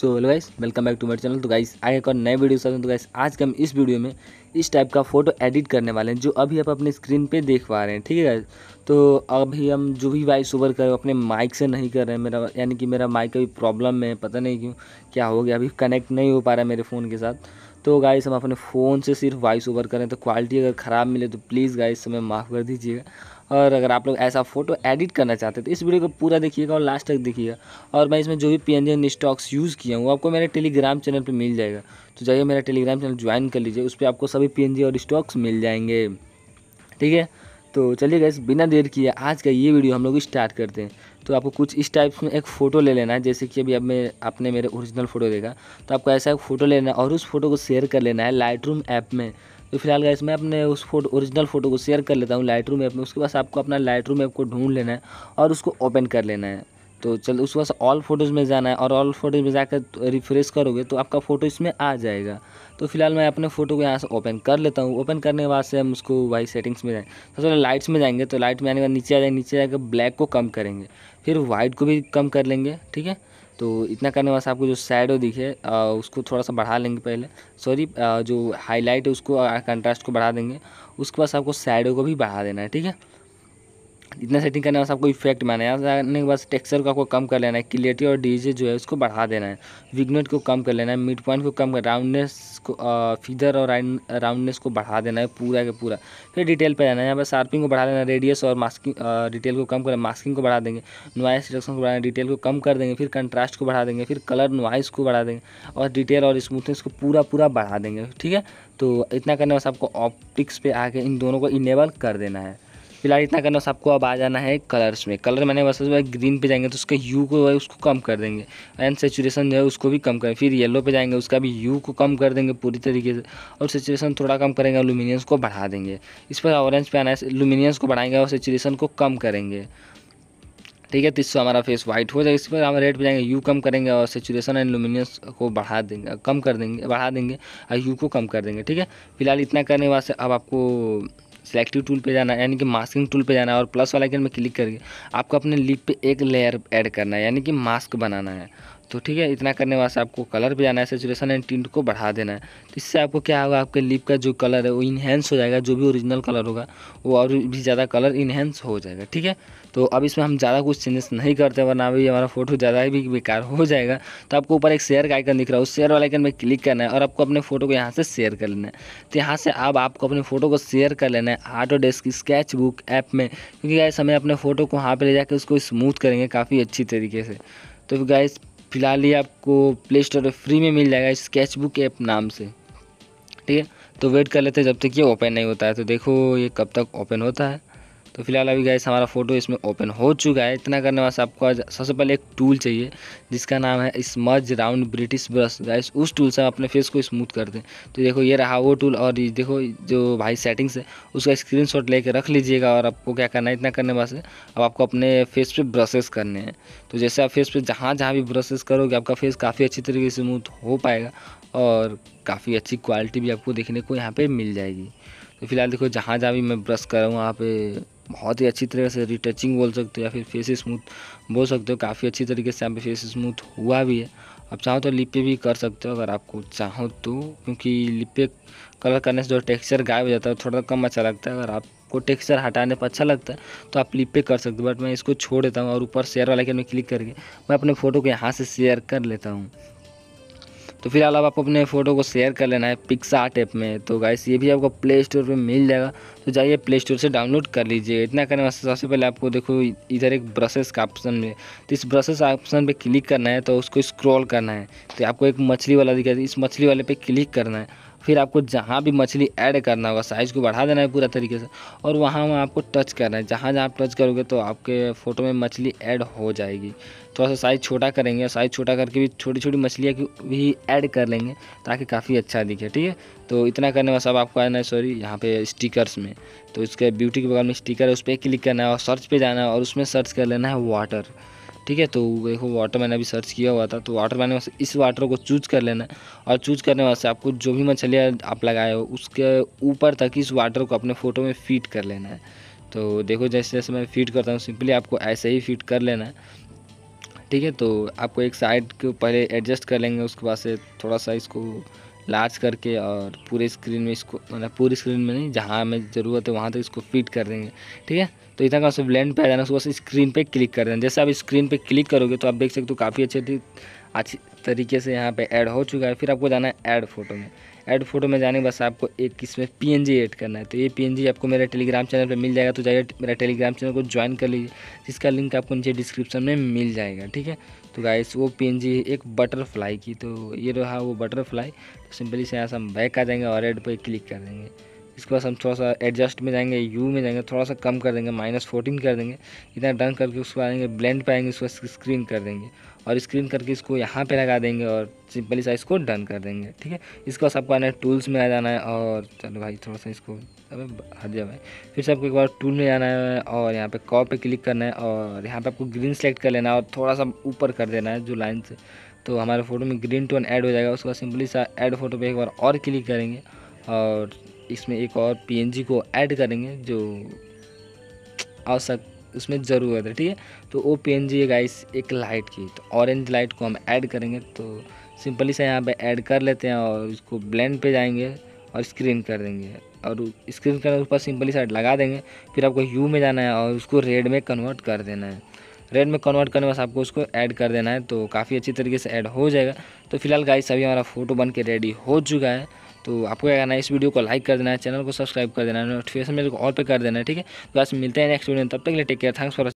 so hello guys welcome back to my channel तो guys आगे एक और नए वीडियो साथ तो गाइस आज के हम इस वीडियो में इस टाइप का फ़ोटो एडिट करने वाले हैं जो अभी आप अपने स्क्रीन पे देख पा रहे हैं ठीक है गाइस तो अभी हम जो भी वॉइस ओवर कर रहे हो अपने माइक से नहीं कर रहे हैं मेरा यानी कि मेरा माइक अभी प्रॉब्लम में है पता नहीं क्यों क्या हो गया अभी कनेक्ट नहीं हो पा रहा है मेरे फ़ोन के साथ तो गाइस हम अपने फ़ोन से सिर्फ वॉइस ओवर करें तो क्वालिटी अगर ख़राब मिले तो प्लीज़ गाइस हमें माफ़ कर दीजिएगा और अगर आप लोग ऐसा फ़ोटो एडिट करना चाहते हैं तो इस वीडियो को पूरा देखिएगा और लास्ट तक देखिएगा और मैं इसमें जो भी पी एन स्टॉक्स यूज़ किया हूँ आपको मेरे टेलीग्राम चैनल पर मिल जाएगा तो जाइए मेरा टेलीग्राम चैनल ज्वाइन कर लीजिए उस पर आपको सभी पी और स्टॉक्स मिल जाएंगे ठीक है तो चलिए गैस बिना देर किए आज का ये वीडियो हम लोग स्टार्ट करते हैं तो आपको कुछ इस टाइप में एक फ़ोटो ले लेना है जैसे कि अभी अब मैं आपने मेरे ओरिजिनल फ़ोटो देखा तो आपको ऐसा एक फ़ोटो लेना है और उस फोटो को शेयर कर लेना है लाइट ऐप में तो फिलहाल गाइस मैं अपने उस फोटो ओरिजिनल फ़ोटो को शेयर कर लेता हूँ लाइट रूम ऐप में उसके बाद आपको अपना लाइट रूम ऐप को ढूंढ लेना है और उसको ओपन कर लेना है तो चल उसके बाद ऑल फोटोज़ में जाना है और ऑल फोटोज़ में जाकर रिफ्रेश तो करोगे तो आपका फ़ोटो इसमें आ जाएगा तो फिलहाल मैं अपने फ़ोटो को यहाँ से ओपन कर लेता हूँ ओपन करने के बाद से हम उसको वाई सेटिंग्स में जाएँ तो चलो लाइट्स में जाएंगे तो लाइट में आने के बाद नीचे आ जाएंगे नीचे जाकर ब्लैक को कम करेंगे फिर वाइट को भी कम कर लेंगे ठीक है तो इतना करने के आपको जो शेडो दिखे उसको थोड़ा सा बढ़ा लेंगे पहले सॉरी जो हाईलाइट है उसको कंट्रास्ट को बढ़ा देंगे उसके बाद आपको शेडो को भी बढ़ा देना है ठीक है इतना सेटिंग करने के आपको इफेक्ट में आना है आने के बाद टेक्सचर को आपको कम कर लेना है क्लियरिटी और डीजे जो है उसको बढ़ा देना है विगनेट को कम कर लेना है मिड पॉइंट को कम कर राउंडनेस को फिदर और राउंडनेस को बढ़ा देना है पूरा के पूरा फिर डिटेल पर जाना है यहाँ पर शार्पिंग को बढ़ा देना है रेडियस और मास्किंग डिटेल को कम कर मास्किंग को बढ़ा देंगे नॉइस रिडक्शन को बढ़ाना डिटेल को कम कर देंगे फिर कंट्रास्ट को बढ़ा देंगे फिर कलर नॉइस को बढ़ा देंगे और डिटेल और स्मूथनेस को पूरा पूरा बढ़ा देंगे ठीक है तो इतना करने बस आपको ऑप्टिक्स पे आके इन दोनों को इनेबल कर देना है फिलहाल इतना करना बस आपको अब आ जाना है कलर्स में कलर मैंने बस ग्रीन पे जाएंगे तो उसका यू को है उसको कम कर देंगे एंड सेचुरेशन जो है उसको भी कम करें फिर येलो पे जाएंगे उसका भी यू को कम कर देंगे पूरी तरीके से और सेचुरेशन थोड़ा कम करेंगे और लुमिनियंस को बढ़ा देंगे इस पर ऑरेंज पे आना है लुमिनियंस को बढ़ाएंगे और सेचुरेशन को कम करेंगे ठीक है तो इससे हमारा फेस वाइट हो जाएगा इस पर हम रेड पे जाएंगे यू कम करेंगे और सेचुरेशन एंड लुमिनियंस को बढ़ा देंगे कम कर देंगे बढ़ा देंगे और यू को कम कर देंगे ठीक है फिलहाल इतना करने के बाद से अब आपको सेलेक्टिव टूल पे जाना है यानी कि मास्किंग टूल पे जाना है और प्लस वाला आइकन में क्लिक करके आपको अपने लिप पे एक लेयर ऐड करना है यानी कि मास्क बनाना है तो ठीक है इतना करने वाले से आपको कलर भी आना है सेचुरेशन एंड टिंट को बढ़ा देना है तो इससे आपको क्या होगा आपके लिप का जो कलर है वो इन्हेंस हो जाएगा जो भी ओरिजिनल कलर होगा वो और भी ज़्यादा कलर इन्हेंस हो जाएगा ठीक है तो अब इसमें हम ज़्यादा कुछ चेंजेस नहीं करते वरना अभी हमारा फोटो ज़्यादा भी बेकार हो जाएगा तो आपको ऊपर एक शेयर का आइकन दिख रहा है उस शेयर वाले आइकन में क्लिक करना है और आपको अपने फोटो को यहाँ से शेयर कर लेना है तो यहाँ से अब आपको अपने फोटो को शेयर कर लेना है डेस्क स्केच बुक ऐप में क्योंकि गैस हमें अपने फ़ोटो को वहाँ पर ले जाकर उसको स्मूथ करेंगे काफ़ी अच्छी तरीके से तो गाइस फ़िलहाल ये आपको प्ले स्टोर पर फ्री में मिल जाएगा स्केच बुक ऐप नाम से ठीक है तो वेट कर लेते हैं जब तक ये ओपन नहीं होता है तो देखो ये कब तक ओपन होता है तो फिलहाल अभी गैस हमारा फ़ोटो इसमें ओपन हो चुका है इतना करने वास्ते आपको सबसे पहले एक टूल चाहिए जिसका नाम है smudge round British brush gas उस टूल से हम अपने फेस को स्मूथ कर दें तो देखो ये रहा वो टूल और देखो जो भाई सेटिंग्स है उसका स्क्रीन शॉट लेके रख लीजिएगा और आपको क्या करना है इतना करने वास्ते अब आपको अपने फेस पर ब्रशेस करने हैं तो जैसे आप फेस पर जहाँ जहाँ भी ब्रशेस करोगे आपका फेस काफ़ी अच्छी तरीके से स्मूथ हो पाएगा और काफ़ी अच्छी क्वालिटी भी आपको देखने को यहाँ पे मिल जाएगी तो फिलहाल देखो जहाँ जहाँ भी मैं ब्रश कर रहा हूँ वहाँ पे बहुत ही अच्छी तरह से रिटचिंग बोल सकते हो या फिर फेस स्मूथ बोल सकते हो काफ़ी अच्छी तरीके से यहाँ पे फेस स्मूथ हुआ भी है आप चाहो तो लिप पे भी कर सकते हो अगर आपको चाहो तो क्योंकि लिप पे कलर करने से जो टेक्सचर गायब हो जाता है थोड़ा कम अच्छा लगता है अगर आप आपको टेक्सचर हटाने पर अच्छा लगता है तो आप लिप पे कर सकते हो बट मैं इसको छोड़ देता हूँ और ऊपर शेयर वाले के में क्लिक करके मैं अपने फ़ोटो को यहाँ से शेयर कर लेता हूँ तो फिलहाल आप अपने फ़ोटो को शेयर कर लेना है पिक्सार्ट ऐप में तो गाइस ये भी आपको प्ले स्टोर पर मिल जाएगा तो जाइए प्ले स्टोर से डाउनलोड कर लीजिए इतना करने वास्ते सबसे पहले आपको देखो इधर एक ब्रशेस का ऑप्शन में तो इस ब्रशेस ऑप्शन पे क्लिक करना है तो उसको स्क्रॉल करना है तो आपको एक मछली वाला दिखाई तो इस मछली वाले पे क्लिक करना है फिर आपको जहाँ भी मछली ऐड करना होगा साइज़ को बढ़ा देना है पूरा तरीके से और वहाँ वहाँ आपको टच करना है जहाँ जहाँ आप टच करोगे तो आपके फ़ोटो में मछली ऐड हो जाएगी थोड़ा सा साइज़ छोटा करेंगे और साइज़ छोटा करके भी छोटी छोटी मछलियाँ की भी ऐड कर लेंगे ताकि काफ़ी अच्छा दिखे ठीक है तो इतना करने में सब आपको आना है सॉरी यहाँ पे स्टिकर्स में तो इसके ब्यूटी के बगल में स्टिकर है उस पर क्लिक करना है और सर्च पे जाना है और उसमें सर्च कर लेना है वाटर ठीक है तो देखो वाटर मैंने अभी सर्च किया हुआ था तो वाटर मैंने इस वाटर को चूज कर लेना है और चूज करने वास्ते से आपको जो भी मछलियाँ आप लगाए हो उसके ऊपर तक इस वाटर को अपने फ़ोटो में फ़ीट कर लेना है तो देखो जैसे जैसे मैं फ़ीट करता हूँ सिंपली आपको ऐसे ही फ़ीट कर लेना है ठीक है तो आपको एक साइड को पहले एडजस्ट कर लेंगे उसके बाद से थोड़ा सा इसको लार्ज करके और पूरे स्क्रीन में इसको मतलब पूरी स्क्रीन में नहीं जहाँ हमें ज़रूरत है वहाँ तक तो इसको फिट कर देंगे ठीक है तो इतना का सब ब्लेंड पे आ जाना उसको बस स्क्रीन पे क्लिक कर देना जैसे आप स्क्रीन पे क्लिक करोगे तो आप देख सकते हो काफ़ी अच्छे अच्छी तरीके से यहाँ पे ऐड हो चुका है फिर आपको जाना है ऐड फोटो में ऐड फोटो में जाने के बाद आपको एक इसमें पी ऐड करना है तो ये पी आपको मेरे टेलीग्राम चैनल पर मिल जाएगा तो जाइए मेरा टेलीग्राम चैनल को ज्वाइन कर लीजिए जिसका लिंक आपको नीचे डिस्क्रिप्शन में मिल जाएगा ठीक है तो गाइस वो पी एक बटरफ्लाई की तो ये रहा वो बटरफ्लाई तो सिंपली से यहाँ से हम बैक आ जाएंगे और एड पर क्लिक कर देंगे इसके बाद हम थोड़ा सा एडजस्ट में जाएंगे यू में जाएंगे थोड़ा सा कम कर देंगे माइनस फोर्टीन कर देंगे इतना डन करके उसको आएंगे ब्लेंड पे आएंगे उसको स्क्रीन कर देंगे और स्क्रीन करके इसको यहाँ पे लगा देंगे और सिंपली सा इसको डन कर देंगे ठीक है इसके बाद आपको आना है टूल्स में आ जाना है और चलो भाई थोड़ा सा इसको अबे हट जाए भाई फिर से आपको एक बार टूल में जाना है और यहाँ पर कॉप पर क्लिक करना है और यहाँ पर आपको ग्रीन सेलेक्ट कर लेना है और थोड़ा सा ऊपर कर देना है जो लाइन से तो हमारे फ़ोटो में ग्रीन टोन ऐड हो जाएगा उसके बाद सिंपली सा ऐड फोटो पे एक बार और क्लिक करेंगे और इसमें एक और पीएनजी को ऐड करेंगे जो आवश्यक उसमें ज़रूरत है ठीक है तो वो पी एन जी गाइस एक लाइट की तो ऑरेंज लाइट को हम ऐड करेंगे तो सिंपली से यहाँ पे ऐड कर लेते हैं और इसको ब्लेंड पे जाएंगे और स्क्रीन कर देंगे और स्क्रीन करने के ऊपर सिंपली साइड लगा देंगे फिर आपको यू में जाना है और उसको रेड में कन्वर्ट कर देना है रेड में कन्वर्ट करने बस आपको उसको ऐड कर देना है तो काफ़ी अच्छी तरीके से ऐड हो जाएगा तो फिलहाल गाइस अभी हमारा फोटो बन के रेडी हो चुका है तो आपको क्या करना है इस वीडियो को लाइक कर देना है चैनल को सब्सक्राइब कर देना है नोटिफिकेशन मेरे को ऑल पे कर देना है ठीक है तो बस मिलते हैं नेक्स्ट वीडियो तब तक के लिए टेक केयर थैंक्स फॉर